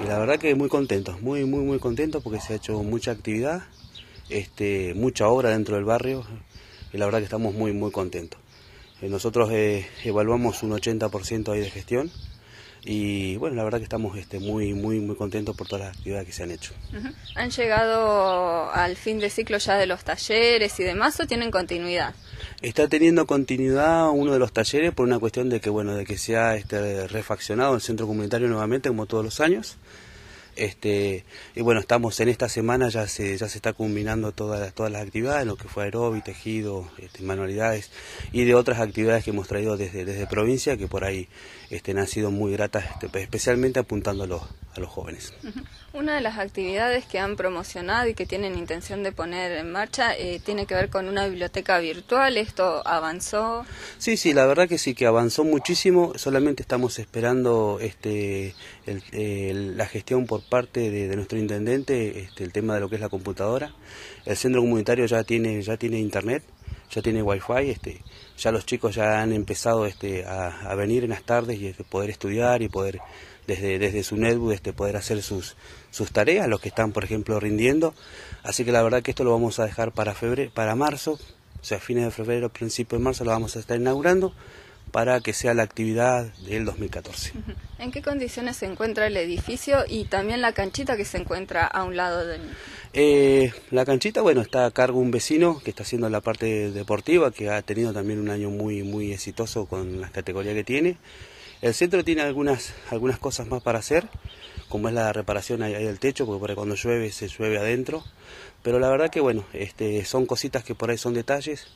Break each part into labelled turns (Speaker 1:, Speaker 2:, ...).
Speaker 1: Y la verdad que muy contentos, muy, muy, muy contento porque se ha hecho mucha actividad, este, mucha obra dentro del barrio y la verdad que estamos muy, muy contentos. Eh, nosotros eh, evaluamos un 80% ahí de gestión y bueno, la verdad que estamos este, muy, muy, muy contentos por todas las actividades que se han hecho.
Speaker 2: ¿Han llegado al fin de ciclo ya de los talleres y demás o tienen continuidad?
Speaker 1: Está teniendo continuidad uno de los talleres por una cuestión de que, bueno, de que se ha este, refaccionado el centro comunitario nuevamente como todos los años. Este, y bueno, estamos en esta semana, ya se, ya se está combinando todas las, todas las actividades, lo que fue aeróbico, tejido, este, manualidades y de otras actividades que hemos traído desde, desde provincia, que por ahí este, han sido muy gratas, este, especialmente apuntándolos los jóvenes.
Speaker 2: Una de las actividades que han promocionado y que tienen intención de poner en marcha eh, tiene que ver con una biblioteca virtual. ¿Esto avanzó?
Speaker 1: Sí, sí, la verdad que sí, que avanzó muchísimo. Solamente estamos esperando este, la gestión por parte de, de nuestro intendente, este, el tema de lo que es la computadora. El centro comunitario ya tiene, ya tiene internet ya tiene wifi, este, ya los chicos ya han empezado este, a, venir en las tardes y este, poder estudiar y poder desde, desde su netbook este, poder hacer sus, sus tareas, los que están por ejemplo rindiendo. Así que la verdad que esto lo vamos a dejar para para marzo, o sea fines de febrero, principio de marzo lo vamos a estar inaugurando para que sea la actividad del 2014.
Speaker 2: ¿En qué condiciones se encuentra el edificio y también la canchita que se encuentra a un lado del
Speaker 1: eh, la canchita, bueno, está a cargo un vecino que está haciendo la parte deportiva, que ha tenido también un año muy, muy exitoso con las categorías que tiene. El centro tiene algunas, algunas cosas más para hacer, como es la reparación ahí del techo, porque cuando llueve se llueve adentro. Pero la verdad que bueno, este, son cositas que por ahí son detalles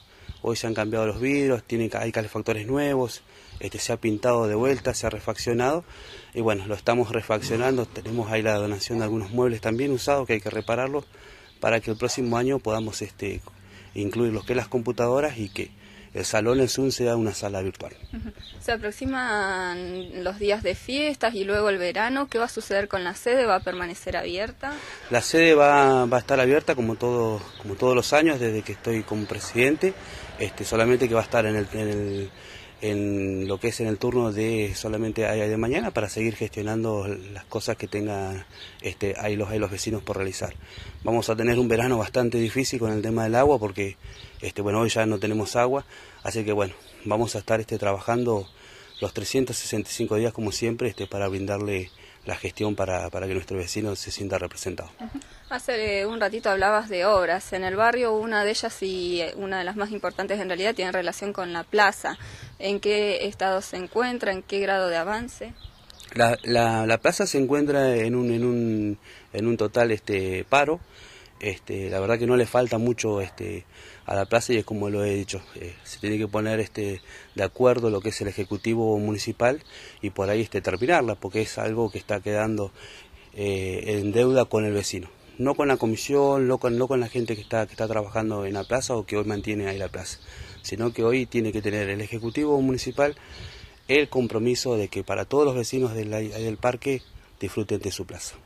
Speaker 1: hoy se han cambiado los vidrios, hay calefactores nuevos, este, se ha pintado de vuelta, se ha refaccionado y bueno, lo estamos refaccionando, tenemos ahí la donación de algunos muebles también usados que hay que repararlos para que el próximo año podamos este, incluir los que las computadoras y que el salón en Zoom será una sala virtual.
Speaker 2: Se aproximan los días de fiestas y luego el verano. ¿Qué va a suceder con la sede? ¿Va a permanecer abierta?
Speaker 1: La sede va, a estar abierta como, todos como todos los años desde que estoy como presidente, este, solamente que va a estar en el en lo que es en el turno de solamente de mañana para seguir gestionando las cosas que tengan este, ahí los, los vecinos por realizar. Vamos a tener un verano bastante difícil con el tema del agua porque este, bueno, hoy ya no tenemos agua, así que bueno, vamos a estar este, trabajando los 365 días como siempre este, para brindarle la gestión para, que nuestro vecino se sienta representado.
Speaker 2: Hace eh, un ratito hablabas de obras en el barrio, una de ellas y eh, una de las más importantes en realidad tiene relación con la plaza. ¿En qué estado se encuentra? ¿En qué grado de avance?
Speaker 1: La, la, la plaza se encuentra en un, en un, en un total este, paro. Este, la verdad que no le falta mucho este, a la plaza y es como lo he dicho, eh, se tiene que poner este, de acuerdo lo que es el Ejecutivo Municipal y por ahí este, terminarla, porque es algo que está quedando eh, en deuda con el vecino. No con la comisión, no con, la gente que está, trabajando en la plaza o que hoy mantiene ahí la plaza, sino que hoy tiene que tener el Ejecutivo Municipal el compromiso de que para todos los vecinos del parque disfruten de su plaza.